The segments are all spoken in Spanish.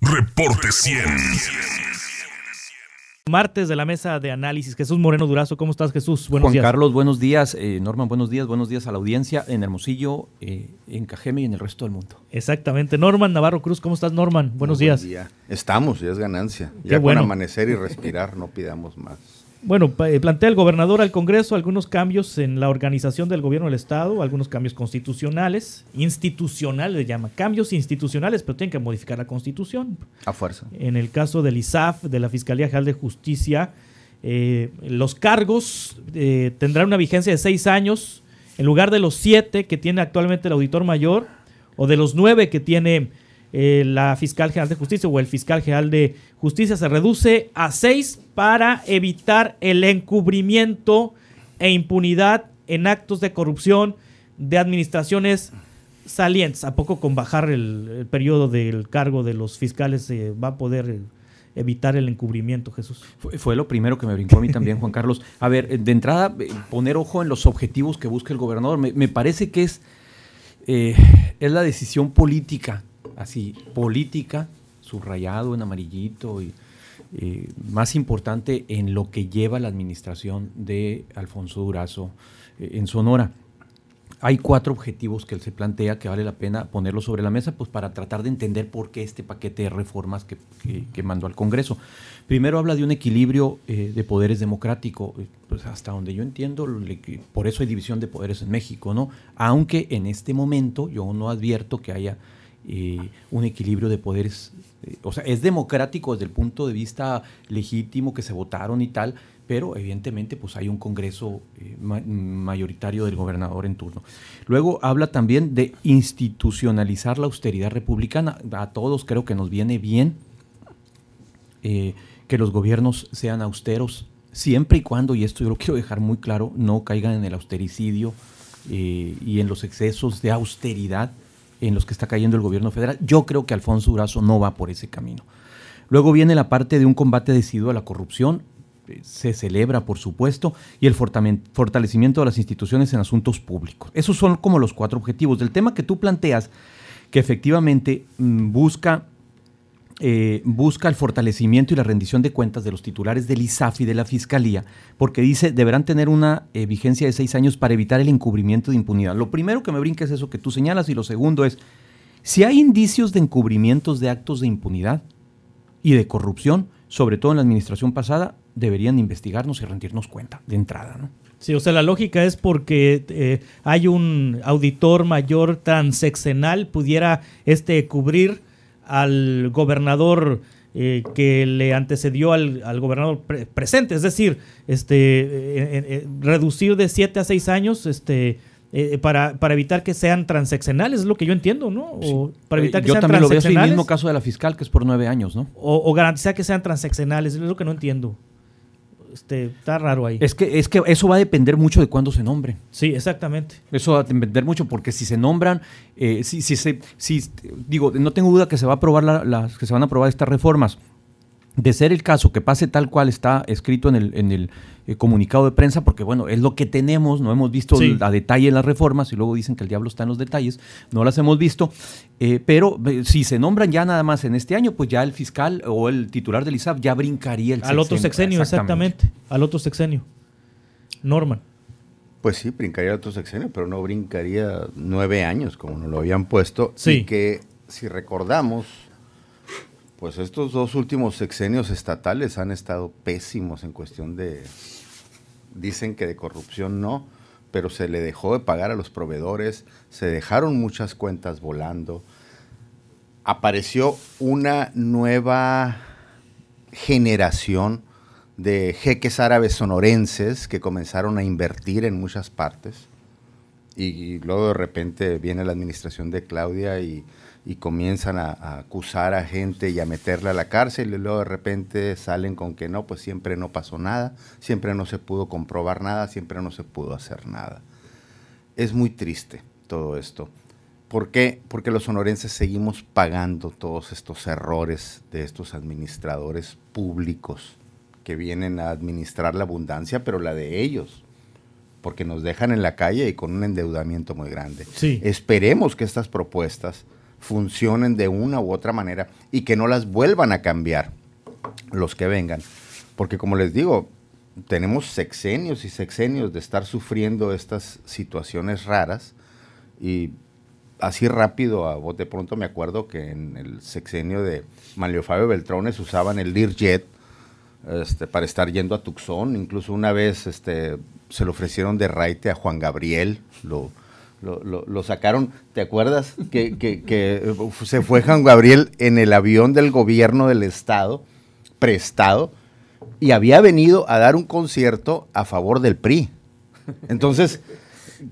Reporte 100. Martes de la mesa de análisis. Jesús Moreno Durazo, ¿cómo estás Jesús? Buenos Juan Carlos, buenos días. Eh, Norman, buenos días. Buenos días a la audiencia en Hermosillo, eh, en Cajeme y en el resto del mundo. Exactamente. Norman Navarro Cruz, ¿cómo estás Norman? Buenos días. Estamos, ya es ganancia. ya bueno. con amanecer y respirar, no pidamos más. Bueno, eh, plantea el gobernador al Congreso algunos cambios en la organización del gobierno del Estado, algunos cambios constitucionales, institucionales, le llama, cambios institucionales, pero tienen que modificar la constitución. A fuerza. En el caso del ISAF, de la Fiscalía General de Justicia, eh, los cargos eh, tendrán una vigencia de seis años, en lugar de los siete que tiene actualmente el auditor mayor, o de los nueve que tiene eh, la fiscal general de justicia o el fiscal general de justicia se reduce a seis para evitar el encubrimiento e impunidad en actos de corrupción de administraciones salientes. ¿A poco con bajar el, periodo del cargo de los fiscales se va a poder... Eh, evitar el encubrimiento, Jesús. Fue, lo primero que me brincó a mí también, Juan Carlos. A ver, eh, de entrada, poner ojo en los objetivos que busca el gobernador. Me, parece que es, es la decisión política así, política, subrayado en amarillito y eh, más importante en lo que lleva la administración de Alfonso Durazo eh, en Sonora. Hay cuatro objetivos que él se plantea que vale la pena ponerlo sobre la mesa pues, para tratar de entender por qué este paquete de reformas que, mandó al Congreso. Primero habla de un equilibrio eh, de poderes democrático, pues hasta donde yo entiendo, por eso hay división de poderes en México, ¿no? Aunque en este momento yo no advierto que haya eh, un equilibrio de poderes. Eh, o sea, es democrático desde el punto de vista legítimo que se votaron y tal, pero evidentemente pues hay un Congreso eh, mayoritario del gobernador en turno. Luego habla también de institucionalizar la austeridad republicana. A todos creo que nos viene bien que los gobiernos sean austeros, siempre y cuando, y esto yo lo quiero dejar muy claro, no caigan en el austericidio y en los excesos de austeridad en los que está cayendo el gobierno federal. Yo creo que Alfonso Durazo no va por ese camino. Luego viene la parte de un combate decidido a la corrupción, eh, se celebra, por supuesto, y el fortalecimiento de las instituciones en asuntos públicos. Esos son como los cuatro objetivos. Del tema que tú planteas, que efectivamente mm, busca eh, busca el fortalecimiento y la rendición de cuentas de los titulares del ISAF y de la Fiscalía, porque dice, deberán tener una eh, vigencia de seis años para evitar el encubrimiento de impunidad. Lo primero que me brinca es eso que tú señalas y lo segundo es, si hay indicios de encubrimientos de actos de impunidad y de corrupción, sobre todo en la administración pasada, deberían investigarnos y rendirnos cuenta de entrada. Sí, o sea, la lógica es porque eh, hay un auditor mayor transeccional, pudiera este cubrir al gobernador eh, que le antecedió al, gobernador presente, es decir, este, eh, eh, reducir de siete a seis años este, para, para, evitar que sean transeccionales, es lo que yo entiendo, ¿no? O para evitar que yo sean también lo veo el mismo caso de la fiscal, que es por nueve años, ¿no? O, o garantizar que sean transeccionales, es lo que no entiendo. Este, está raro ahí. Es que, es que eso va a depender mucho de cuándo se nombren. Sí, exactamente. Eso va a depender mucho porque si se nombran, eh, si, si, se, si, digo, no tengo duda que se va a aprobar las, que se van a aprobar estas reformas de ser el caso que pase tal cual está escrito en el, en el eh, comunicado de prensa, porque bueno, es lo que tenemos, no hemos visto a detalle las reformas y luego dicen que el diablo está en los detalles, no las hemos visto, eh, pero si se nombran ya nada más en este año, pues ya el fiscal o el titular del ISAP ya brincaría el Al otro sexenio, exactamente. al otro sexenio. Norman. Pues sí, brincaría al otro sexenio, pero no brincaría nueve años como nos lo habían puesto. Sí. que si recordamos pues estos dos últimos sexenios estatales han estado pésimos en cuestión de, dicen que de corrupción no, pero se le dejó de pagar a los proveedores, se dejaron muchas cuentas volando, apareció una nueva generación de jeques árabes sonorenses que comenzaron a invertir en muchas partes y luego de repente viene la administración de Claudia y, comienzan a, acusar a gente y a meterla a la cárcel y luego de repente salen con que no, pues siempre no pasó nada, siempre no se pudo comprobar nada, siempre no se pudo hacer nada. Es muy triste todo esto. ¿Por qué? Porque los sonorenses seguimos pagando todos estos errores de estos administradores públicos que vienen a administrar la abundancia, pero la de ellos, porque nos dejan en la calle y con un endeudamiento muy grande. Esperemos que estas propuestas funcionen de una u otra manera y que no las vuelvan a cambiar los que vengan. Porque como les digo, tenemos sexenios y sexenios de estar sufriendo estas situaciones raras y así rápido, a vos de pronto me acuerdo que en el sexenio de Manlio Fabio Beltrones usaban el Learjet este, para estar yendo a Tucson, incluso una vez este, se lo ofrecieron de raite a Juan Gabriel, lo, lo, sacaron, ¿te acuerdas? Que, eh, se fue Juan Gabriel en el avión del gobierno del estado, prestado, y había venido a dar un concierto a favor del PRI. Entonces,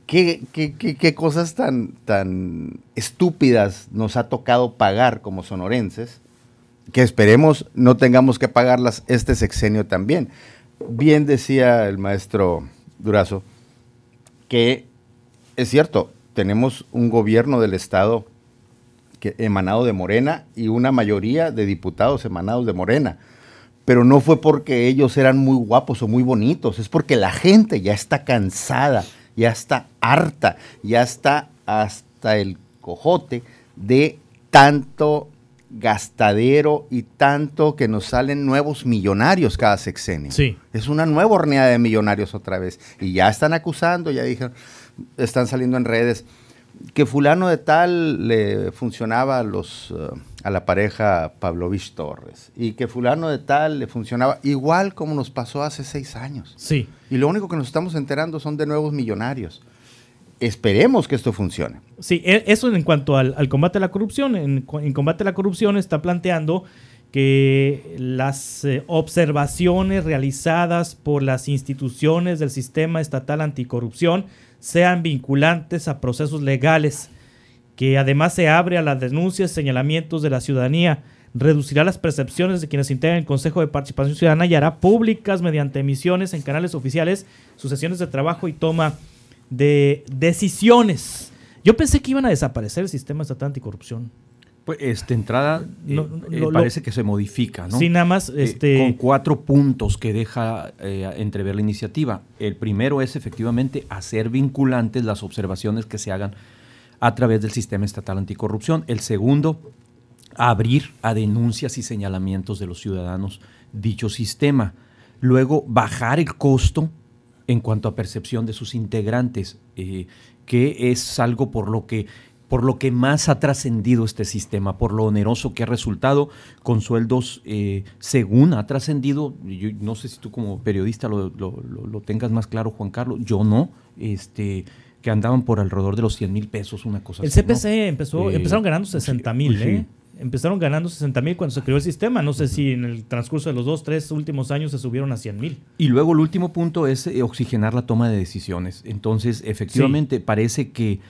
¿qué, qué, qué cosas tan, tan estúpidas nos ha tocado pagar como sonorenses? que esperemos no tengamos que pagarlas este sexenio también. Bien decía el maestro Durazo, que es cierto, tenemos un gobierno del Estado que, emanado de Morena y una mayoría de diputados emanados de Morena. Pero no fue porque ellos eran muy guapos o muy bonitos, es porque la gente ya está cansada, ya está harta, ya está hasta el cojote de tanto gastadero y tanto que nos salen nuevos millonarios cada sexenio. Sí. Es una nueva hornea de millonarios otra vez. Y ya están acusando, ya dijeron, están saliendo en redes que fulano de tal le funcionaba a, los, eh, a la pareja Pavlovich Torres y que fulano de tal le funcionaba igual como nos pasó hace seis años. Sí. Y lo único que nos estamos enterando son de nuevos millonarios esperemos que esto funcione. Sí, e, eso en cuanto al, combate a la corrupción. En, combate a la corrupción está planteando que las eh, observaciones realizadas por las instituciones del sistema estatal anticorrupción sean vinculantes a procesos legales, que además se abre a las denuncias, y señalamientos de la ciudadanía, reducirá las percepciones de quienes integran el Consejo de Participación Ciudadana y hará públicas mediante emisiones en canales oficiales sus sesiones de trabajo y toma de decisiones. Yo pensé que iban a desaparecer el sistema estatal anticorrupción. Pues esta entrada eh, eh, parece que se modifica, ¿no? Sí, nada más. Eh, este... con cuatro puntos que deja entrever la iniciativa. El primero es efectivamente hacer vinculantes las observaciones que se hagan a través del sistema estatal anticorrupción. El segundo, abrir a denuncias y señalamientos de los ciudadanos dicho sistema. Luego, bajar el costo en cuanto a percepción de sus integrantes, eh, que es algo por lo que por lo que más ha trascendido este sistema, por lo oneroso que ha resultado con sueldos, eh, según ha trascendido, yo no sé si tú como periodista lo, tengas más claro, Juan Carlos, yo no, este que andaban por alrededor de los 100 mil pesos, una cosa El CPC empezó, eh, empezaron ganando 60 mil, pues ¿eh? empezaron ganando 60 mil cuando se creó el sistema. No sé si en el transcurso de los dos, tres últimos años se subieron a 100 mil. Y luego el último punto es eh, oxigenar la toma de decisiones. Entonces, efectivamente, parece que,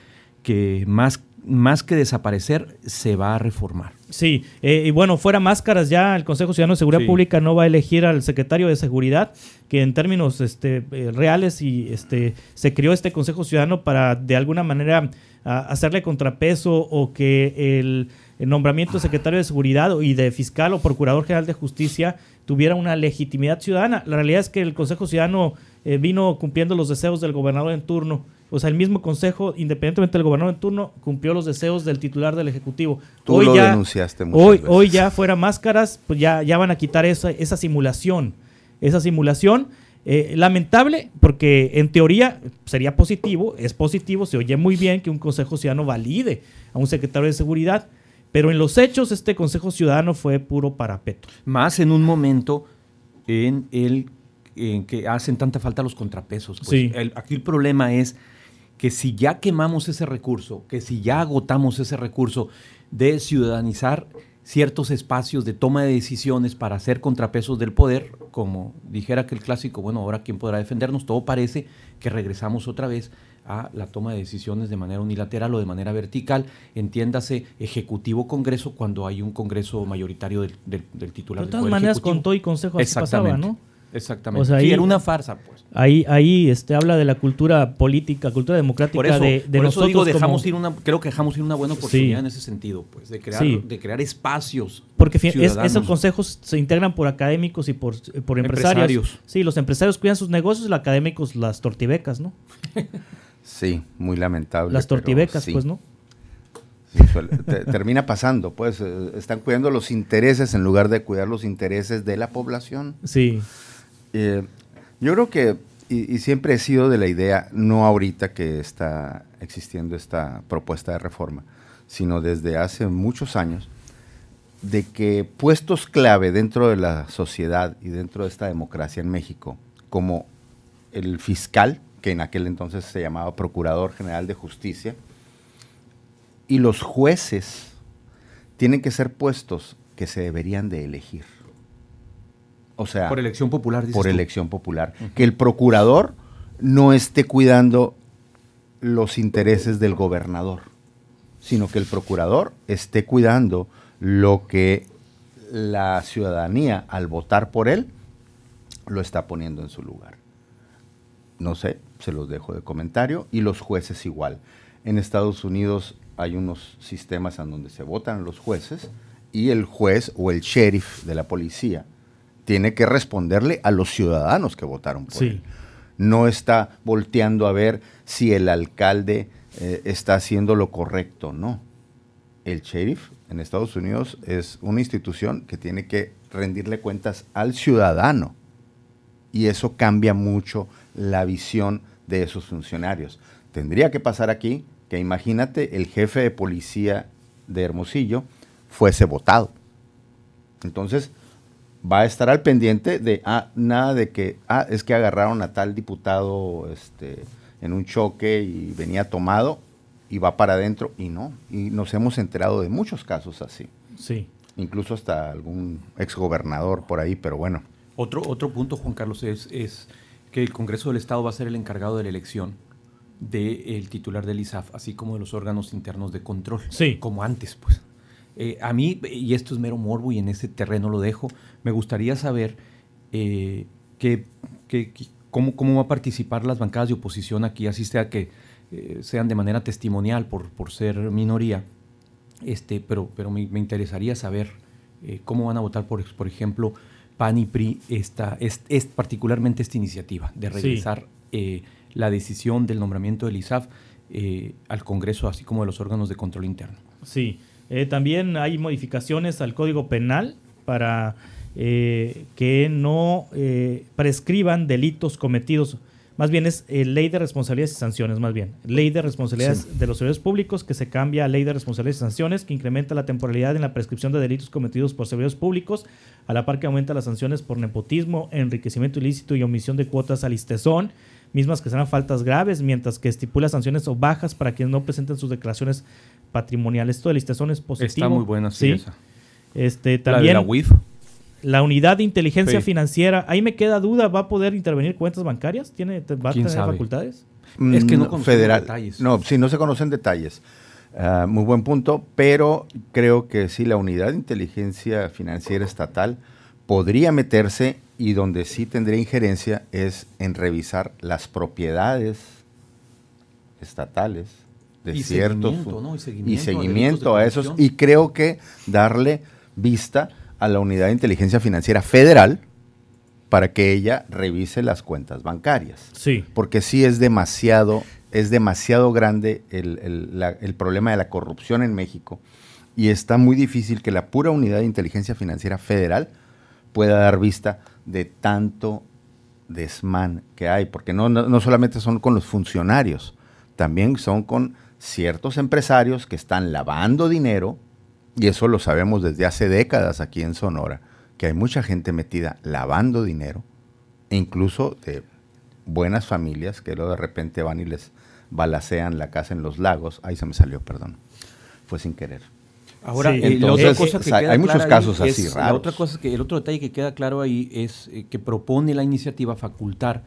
que más más que desaparecer, se va a reformar. Sí, eh, y bueno, fuera máscaras ya, el Consejo Ciudadano de Seguridad Pública no va a elegir al secretario de Seguridad, que en términos este, eh, reales y este, se creó este Consejo Ciudadano para de alguna manera hacerle contrapeso o que el el nombramiento de secretario de Seguridad y de fiscal o procurador general de justicia tuviera una legitimidad ciudadana. La realidad es que el Consejo Ciudadano eh, vino cumpliendo los deseos del gobernador en turno. O sea, el mismo Consejo, independientemente del gobernador en turno, cumplió los deseos del titular del Ejecutivo. Tú hoy lo ya, hoy, ya fuera máscaras, pues ya, ya van a quitar esa, esa simulación. Esa simulación. Eh, lamentable, porque en teoría sería positivo, es positivo, se oye muy bien que un Consejo Ciudadano valide a un secretario de Seguridad, pero en los hechos este Consejo Ciudadano fue puro parapeto. Más en un momento en el en que hacen tanta falta los contrapesos. Pues, aquí el problema es que si ya quemamos ese recurso, que si ya agotamos ese recurso de ciudadanizar ciertos espacios de toma de decisiones para hacer contrapesos del poder, como dijera aquel el clásico, bueno, ahora quién podrá defendernos, todo parece que regresamos otra vez a la toma de decisiones de manera unilateral o de manera vertical, entiéndase Ejecutivo Congreso cuando hay un Congreso mayoritario del, del, titular. de todas maneras, con todo y consejo así pasaba, ¿no? Exactamente. O era una farsa, pues. Ahí, ahí este, habla de la cultura política, cultura democrática de, por nosotros Eso digo, dejamos ir una, creo que dejamos ir una buena oportunidad en ese sentido, pues, de crear, de crear espacios. Porque esos consejos se integran por académicos y por, por empresarios. empresarios. Sí, los empresarios cuidan sus negocios y los académicos las tortibecas, ¿no? Sí, muy lamentable. Las tortibecas, pues, ¿no? termina pasando, pues, eh, están cuidando los intereses en lugar de cuidar los intereses de la población. Sí. Eh, yo creo que, y, y, siempre he sido de la idea, no ahorita que está existiendo esta propuesta de reforma, sino desde hace muchos años, de que puestos clave dentro de la sociedad y dentro de esta democracia en México, como el fiscal, que en aquel entonces se llamaba Procurador General de Justicia, y los jueces tienen que ser puestos que se deberían de elegir. O sea... Por elección popular, Por elección popular. Que el procurador no esté cuidando los intereses del gobernador, sino que el procurador esté cuidando lo que la ciudadanía al votar por él lo está poniendo en su lugar. No sé, se los dejo de comentario. Y los jueces igual. En Estados Unidos hay unos sistemas en donde se votan los jueces y el juez o el sheriff de la policía tiene que responderle a los ciudadanos que votaron por él. No está volteando a ver si el alcalde eh, está haciendo lo correcto, no. El sheriff en Estados Unidos es una institución que tiene que rendirle cuentas al ciudadano y eso cambia mucho la visión de esos funcionarios. Tendría que pasar aquí que imagínate el jefe de policía de Hermosillo fuese votado. Entonces, va a estar al pendiente de ah, nada de que ah, es que agarraron a tal diputado este, en un choque y venía tomado y va para adentro y no. Y nos hemos enterado de muchos casos así. Sí. Incluso hasta algún exgobernador por ahí, pero bueno. Otro, punto, Juan Carlos, es, es que el Congreso del Estado va a ser el encargado de la elección del titular del ISAF, así como de los órganos internos de control, sí. como antes, pues. Eh, a mí, y esto es mero morbo y en ese terreno lo dejo, me gustaría saber eh, que, cómo, cómo va a participar las bancadas de oposición aquí, así sea que eh, sean de manera testimonial por, por ser minoría, este, pero, pero me, me interesaría saber cómo van a votar, por, por ejemplo, PAN y PRI esta, es, particularmente esta iniciativa de regresar eh, la decisión del nombramiento del ISAF eh, al Congreso, así como de los órganos de control interno. Sí, eh, también hay modificaciones al Código Penal para que no prescriban delitos cometidos más bien es eh, ley de responsabilidades y sanciones, más bien. Ley de responsabilidades de los servidores públicos que se cambia a ley de responsabilidades y sanciones, que incrementa la temporalidad en la prescripción de delitos cometidos por servidores públicos, a la par que aumenta las sanciones por nepotismo, enriquecimiento ilícito y omisión de cuotas al listezón, mismas que serán faltas graves, mientras que estipula sanciones o bajas para quienes no presenten sus declaraciones patrimoniales. Esto el listezón es positivo. Está muy buena, sí. Este, también, la de la WIF. La unidad de inteligencia financiera, ahí me queda duda, ¿va a poder intervenir cuentas bancarias? ¿Tiene, ¿Va facultades? Mm, es que no, federal, No, sí, no se conocen detalles. Ah, muy buen punto, pero creo que sí, la unidad de inteligencia financiera estatal podría meterse y donde sí tendría injerencia es en revisar las propiedades estatales de y ciertos seguimiento, y seguimiento, a esos y creo que darle vista a la Unidad de Inteligencia Financiera Federal para que ella revise las cuentas bancarias. Sí. Porque sí es demasiado, es demasiado grande el, problema de la corrupción en México y está muy difícil que la pura Unidad de Inteligencia Financiera Federal pueda dar vista de tanto desmán que hay, porque no, no, solamente son con los funcionarios, también son con ciertos empresarios que están lavando dinero y eso lo sabemos desde hace décadas aquí en Sonora, que hay mucha gente metida lavando dinero, incluso de buenas familias que luego de repente van y les balacean la casa en los lagos. Ahí se me salió, perdón. Fue sin querer. Ahora, hay muchos casos así raros. La otra cosa que, el otro detalle que queda claro ahí es eh, que propone la iniciativa facultar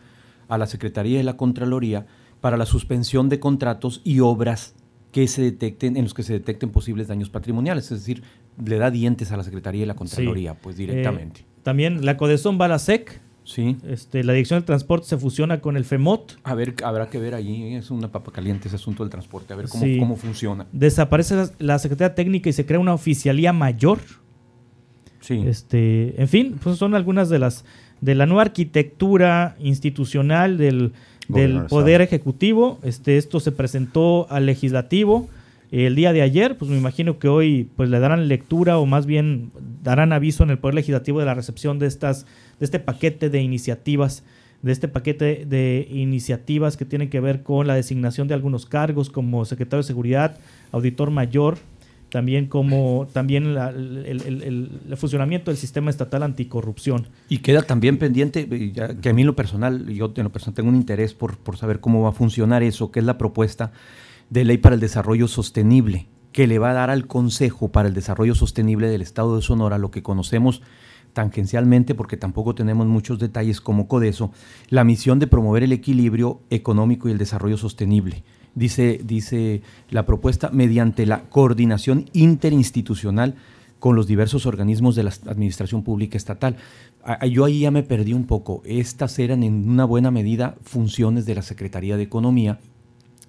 a la Secretaría de la Contraloría para la suspensión de contratos y obras que se detecten, en los que se detecten posibles daños patrimoniales, es decir, le da dientes a la Secretaría y la Contraloría, pues directamente. Eh, también la Codezón va a la SEC. Sí. Este, la Dirección del Transporte se fusiona con el FEMOT. A ver, habrá que ver ahí, es una papa caliente ese asunto del transporte, a ver cómo, cómo funciona. Desaparece la, Secretaría Técnica y se crea una oficialía mayor. Sí. Este, en fin, pues son algunas de las de la nueva arquitectura institucional del, del Poder Ejecutivo. Este, esto se presentó al Legislativo eh, el día de ayer, pues me imagino que hoy pues le darán lectura o más bien darán aviso en el Poder Legislativo de la recepción de estas de este paquete de iniciativas, de este paquete de iniciativas que tienen que ver con la designación de algunos cargos como secretario de Seguridad, auditor mayor, también como también el, funcionamiento del sistema estatal anticorrupción. Y queda también pendiente, que a mí lo personal, yo lo personal tengo un interés por, por saber cómo va a funcionar eso, que es la propuesta de ley para el desarrollo sostenible, que le va a dar al Consejo para el Desarrollo Sostenible del Estado de Sonora, lo que conocemos tangencialmente, porque tampoco tenemos muchos detalles como CODESO, la misión de promover el equilibrio económico y el desarrollo sostenible dice, dice la propuesta, mediante la coordinación interinstitucional con los diversos organismos de la Administración Pública Estatal. Yo ahí ya me perdí un poco. Estas eran en una buena medida funciones de la Secretaría de Economía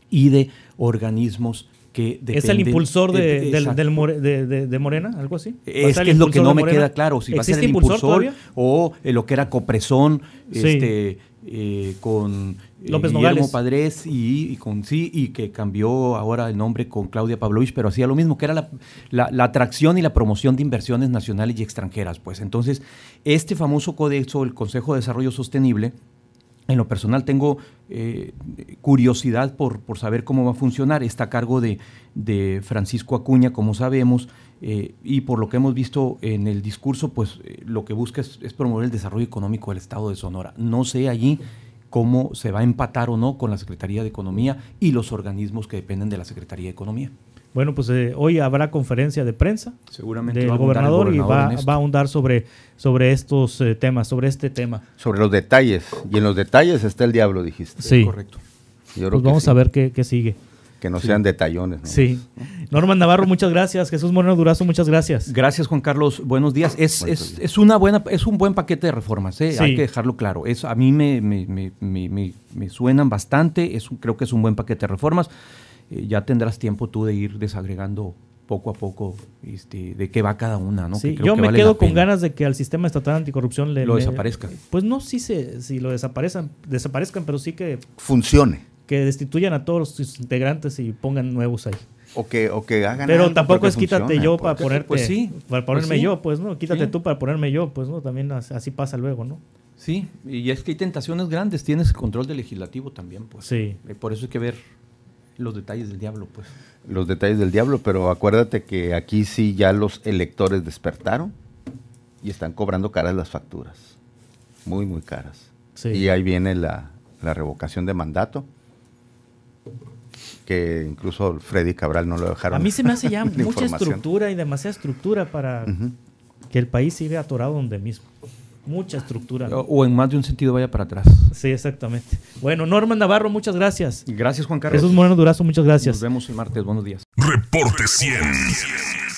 y de organismos que dependen, ¿Es el impulsor de, del, de, Morena? ¿Algo así? Es, que es lo que no me queda claro. Si va a ser el impulsor, o eh, lo que era Copresón, este, eh, con eh, López Nogales. Padres y, con sí, y que cambió ahora el nombre con Claudia Pavlovich, pero hacía lo mismo, que era la, atracción y la promoción de inversiones nacionales y extranjeras. Pues entonces, este famoso codexo, el Consejo de Desarrollo Sostenible, en lo personal tengo eh, curiosidad por, saber cómo va a funcionar. Está a cargo de, de Francisco Acuña, como sabemos, eh, y por lo que hemos visto en el discurso, pues eh, lo que busca es, promover el desarrollo económico del Estado de Sonora. No sé allí cómo se va a empatar o no con la Secretaría de Economía y los organismos que dependen de la Secretaría de Economía. Bueno, pues eh, hoy habrá conferencia de prensa del gobernador, y va, a ahondar sobre, sobre estos temas, sobre este tema. Sobre los detalles. Y en los detalles está el diablo, dijiste. Sí. correcto. pues vamos a ver qué sigue que no sean detallones. Sí. Norman Navarro, muchas gracias. Jesús Moreno Durazo, muchas gracias. Gracias, Juan Carlos. Buenos días. Es, es, es una buena, es un buen paquete de reformas, ¿eh? hay que dejarlo claro. Es, a mí me, me, suenan bastante, es, creo que es un buen paquete de reformas. Eh, ya tendrás tiempo tú de ir desagregando poco a poco este, de qué va cada una. ¿no? yo me quedo con ganas de que al sistema estatal anticorrupción le... Lo desaparezca. Pues no si, se, si lo desaparezcan, desaparezcan, pero sí que... Funcione que destituyan a todos sus integrantes y pongan nuevos ahí. O que, o que Pero tampoco es quítate yo pues. para ponerte, pues para pues ponerme yo, pues no, quítate tú para ponerme yo, pues no, también así pasa luego, ¿no? Sí, y es que hay tentaciones grandes, tienes control del legislativo también, pues. Sí. por eso hay que ver los detalles del diablo, pues. Los detalles del diablo, pero acuérdate que aquí sí ya los electores despertaron y están cobrando caras las facturas. Muy, muy caras. Y ahí viene la, la revocación de mandato que incluso Freddy Cabral no lo dejaron. A mí se me hace ya mucha estructura y demasiada estructura para que el país siga atorado donde mismo. Mucha estructura. O, en más de un sentido vaya para atrás. Sí, exactamente. Bueno, Norman Navarro, muchas gracias. Gracias, Juan Carlos. Jesús Moreno Durazo, muchas gracias. Nos vemos el martes. Buenos días. Reporte 100.